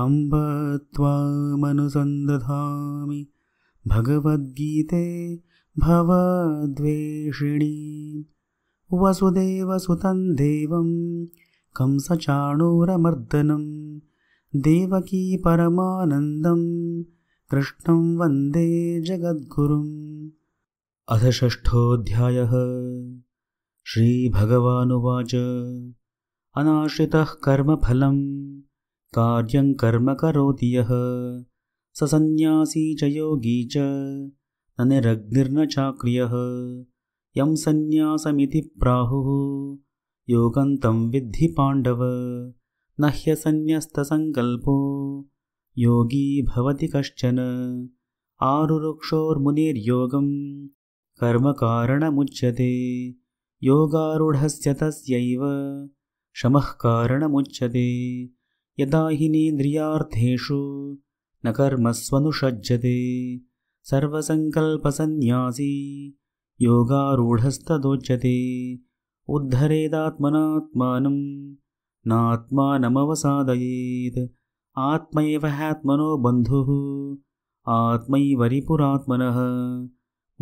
अम्ब त्वामनुसन्दधामि भगवद्गीते भवद्वेषिणी वसुदेवसुतं देवं कंसचाणूरमर्दनं देवकी परमानन्दं कृष्णं वन्दे जगद्गुरुम् षष्ठोऽध्यायः श्रीभगवानुवाच अनाश्रितः कर्मफलम् कार्यं कर्म करोति यः सन्न्यासी च योगी च न निरग्निर्न चाक्रियः यं सन्यासमिधि प्राहुः योगं तं विद्धि पाण्डव न ह्यसन्न्यस्तसङ्कल्पो योगी भवति कश्चन आरुरुक्षोर्मुनिर्योगं कर्मकारणमुच्यते योगारूढस्य तस्यैव शमःकारणमुच्यते यदा हिनेन्द्रियार्थेषु न कर्मस्वनुषज्जते सर्वसङ्कल्पसन्न्यासी योगारूढस्तदोच्यते आत्म एव ह्यात्मनो बन्धुः आत्मैवरिपुरात्मनः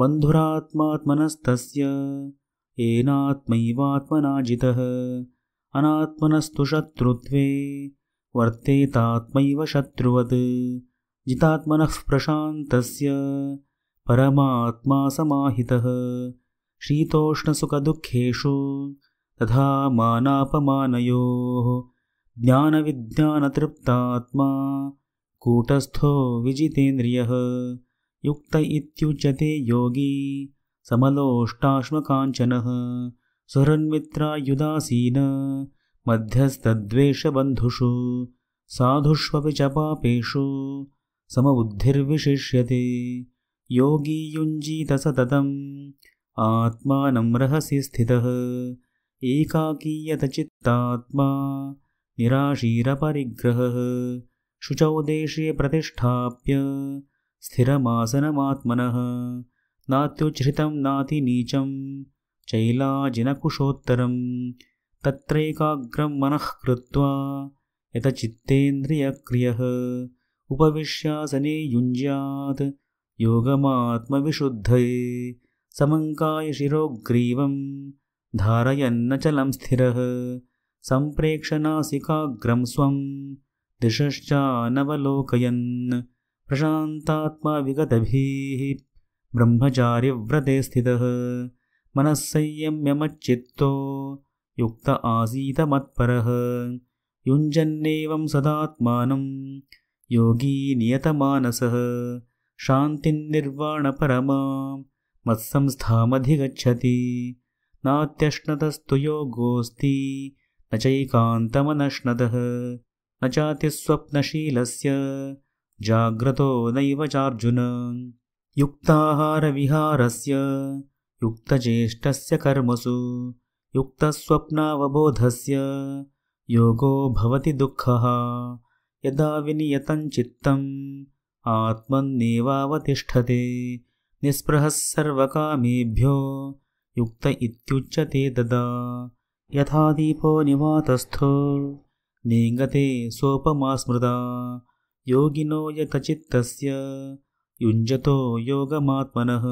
बन्धुरात्मात्मनस्तस्य एनात्मैवात्मनाजितः अनात्मनस्तु शत्रुत्वे वर्तेतात्मैव शत्रुवत् जितात्मनः प्रशान्तस्य परमात्मा समाहितः शीतोष्णसुखदुःखेषु तथा मानापमानयोः ज्ञानविज्ञानतृप्तात्मा कूटस्थो विजितेन्द्रियः युक्त इत्युच्यते योगी समलोष्टाश्मकाञ्चनः सुहृन्मित्रायुदासीन मध्यस्तद्वेषबन्धुषु साधुष्वपि च पापेषु समबुद्धिर्विशिष्यते योगी युञ्जीत सततम् आत्मानं रहसि स्थितः एकाकीयतचित्तात्मा निराशीरपरिग्रहः शुचौ देशे प्रतिष्ठाप्य स्थिरमासनमात्मनः नात्युच्छ्रितं नातिनीचं चैलाजिनकुशोत्तरम् तत्रैकाग्रं मनः कृत्वा यतचित्तेन्द्रियक्रियः उपविश्यासने युञ्ज्यात् समङ्काय शिरोग्रीवं धारयन्नचलं स्थिरः सम्प्रेक्षनासिकाग्रं स्वं दिशश्चानवलोकयन् प्रशान्तात्मा विगतभिः ब्रह्मचार्यव्रते स्थितः संयम्यमच्चित्तो युक्त आसीत मत्परः युञ्जन्नेवं सदात्मानं योगी नियतमानसः शान्तिर्निर्वाणपरमां मत्संस्थामधिगच्छति नात्यश्नतस्तु योगोऽस्ति न चैकान्तमनश्नतः न चातिस्वप्नशीलस्य जाग्रतो नैव चार्जुन युक्ताहारविहारस्य युक्तज्येष्ठस्य कर्मसु युक्तस्वप्नावबोधस्य योगो भवति दुःखः यदा विनियतं चित्तम् आत्मन्नेवावतिष्ठते सर्वकामेभ्यो युक्त इत्युच्यते ददा यथा दीपो निवातस्थो नेङ्गते सोपमास्मृता योगिनो यतचित्तस्य युञ्जतो योगमात्मनः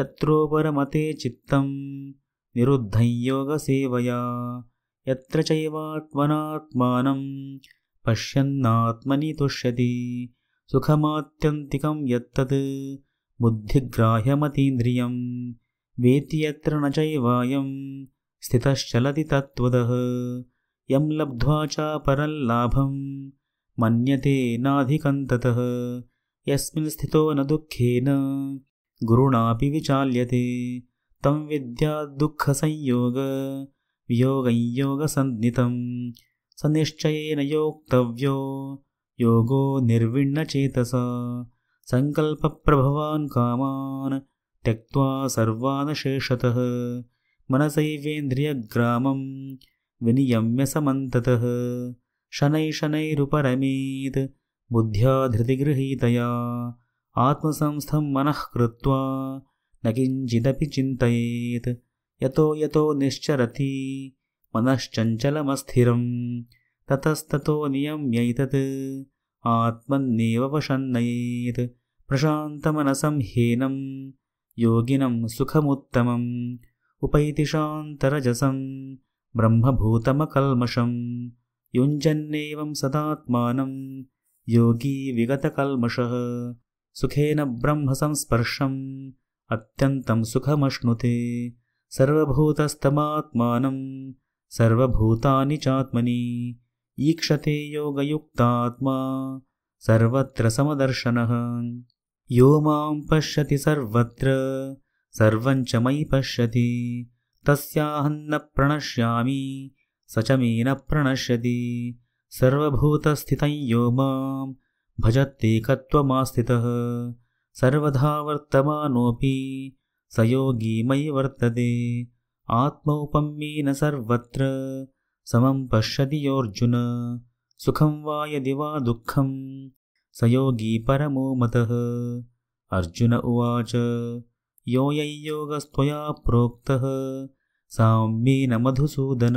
यत्रोपरमते चित्तम् निरुद्धं योगसेवया यत्र चैवात्मनात्मानं पश्यन्नात्मनि तुष्यति सुखमात्यन्तिकं यत्तत् बुद्धिग्राह्यमतीन्द्रियं वेति यत्र न चैवायं स्थितश्चलति तत्त्वदः यं लब्ध्वा परल्लाभं मन्यते ततः यस्मिन् स्थितो न दुःखेन गुरुणापि विचाल्यते तं विद्याद्दुःखसंयोग योगं योगसञ्ज्ञितं स निश्चयेन योक्तव्यो योगो निर्विण्णचेतसा सङ्कल्पप्रभवान् कामान् त्यक्त्वा सर्वानशेषतः मनसैवेन्द्रियग्रामं विनियम्य समन्ततः शनैः शनैरुपरमेत् बुद्ध्या धृतिगृहीतया आत्मसंस्थं मनः कृत्वा न किञ्चिदपि चिन्तयेत् यतो यतो निश्चरति मनश्चञ्चलमस्थिरं ततस्ततो नियम्यैतत् आत्मन्नेव वशन्नयेत् प्रशान्तमनसं हीनं योगिनं सुखमुत्तमम् उपैतिशान्तरजसं ब्रह्मभूतमकल्मषं युञ्जन्नेवं सदात्मानं योगी विगतकल्मषः सुखेन ब्रह्मसंस्पर्शम् अत्यन्तं सुखमश्नुते सर्वभूतस्तमात्मानं सर्वभूतानि चात्मनि ईक्षते योगयुक्तात्मा सर्वत्र समदर्शनः यो मां पश्यति सर्वत्र च मयि पश्यति तस्याहन्न प्रणश्यामि स च न प्रणश्यति सर्वभूतस्थितं यो मां भजत्येकत्वमास्थितः सर्वधा वर्तमानोऽपि स योगी मयि वर्तते आत्मौपम्येन सर्वत्र समं पश्यति योऽर्जुन सुखं वा यदि वा दुःखं स योगी परमो मतः अर्जुन उवाच यो यै प्रोक्तः साम्येन मधुसूदन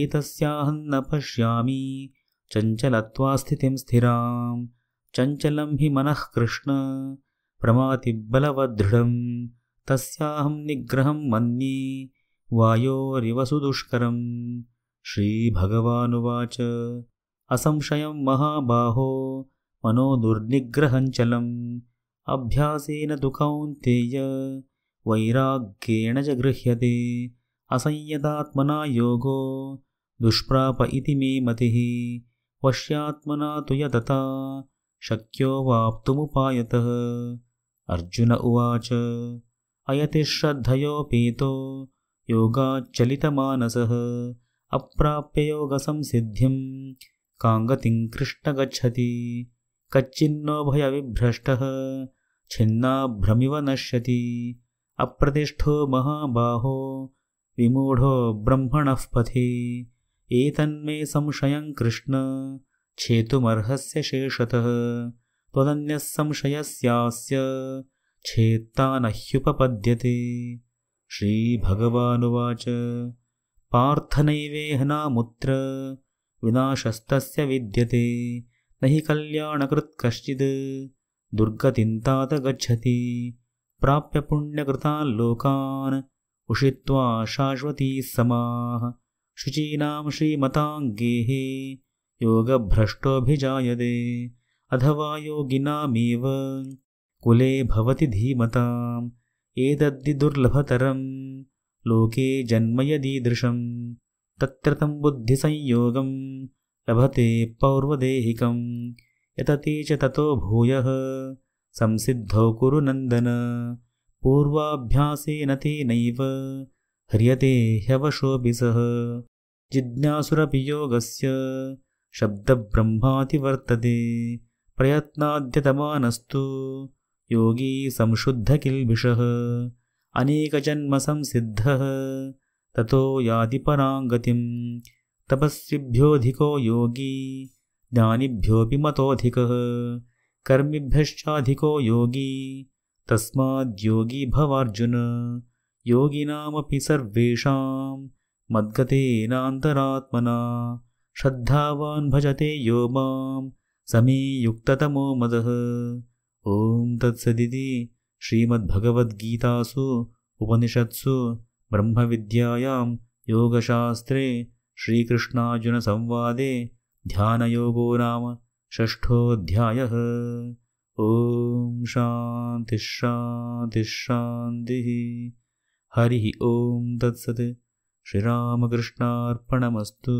एतस्याहं न पश्यामि चञ्चलत्वा स्थितिं स्थिराम् चञ्चलं हि मनः कृष्ण प्रमातिब्बलवदृढं तस्याहं निग्रहं मन्ये वायोरिव दुष्करं श्रीभगवानुवाच असंशयं महाबाहो मनो दुर्निग्रहञ्चलम् अभ्यासेन कौन्तेय वैराग्येण च गृह्यते असंयतात्मना योगो दुष्प्राप इति मे मतिः पश्यात्मना तु यतता शक्यो वाप्तुमुपायतः अर्जुन उवाच अयतिश्रद्धयोपेतो योगाच्चलितमानसः अप्राप्ययोगसंसिद्धिं काङ्गतिं कृष्ण गच्छति कच्चिन्नोभयविभ्रष्टः छिन्नाभ्रमिव नश्यति अप्रतिष्ठो महाबाहो विमूढो ब्रह्मणः पथि एतन्मे संशयं कृष्ण छेतुमर्हस्य शेषतः त्वदन्यः संशयस्यास्य छेत्तानह्युपपद्यते श्रीभगवानुवाच पार्थनैवेहनामुत्र विनाशस्तस्य विद्यते न हि कश्चिद् दुर्गतिन्तात गच्छति प्राप्य लोकान् उषित्वा शाश्वती समाः शुचीनां श्रीमताङ्गेः योगभ्रष्टोऽभिजायते अथवा योगिनामेव कुले भवति धीमताम् एतद्धि दुर्लभतरं लोके जन्म यदीदृशं तत्र तं बुद्धिसंयोगं लभते पौर्वदेहिकं यतते च ततो भूयः संसिद्धौ कुरु नन्दन पूर्वाभ्यासेन तेनैव ह्रियते ह्यवशोऽपि सः जिज्ञासुरपि योगस्य शब्दब्रह्मातिवर्तते प्रयत्नाद्यतमानस्तु योगी संशुद्धकिल्बिषः अनेकजन्मसंसिद्धः ततो याति परां गतिं तपस्विभ्योऽधिको योगी ज्ञानिभ्योऽपि मतोऽधिकः कर्मिभ्यश्चाधिको योगी तस्माद्योगी भवार्जुन योगिनामपि सर्वेषां मद्गतेनान्तरात्मना श्रद्धावान् भजते यो मां समीयुक्ततमो मदः ॐ तत्सदिति श्रीमद्भगवद्गीतासु उपनिषत्सु ब्रह्मविद्यायां योगशास्त्रे श्रीकृष्णार्जुनसंवादे ध्यानयोगो नाम षष्ठोऽध्यायः ॐ शान्तिशान्तिः हरिः ॐ तत्सत् श्रीरामकृष्णार्पणमस्तु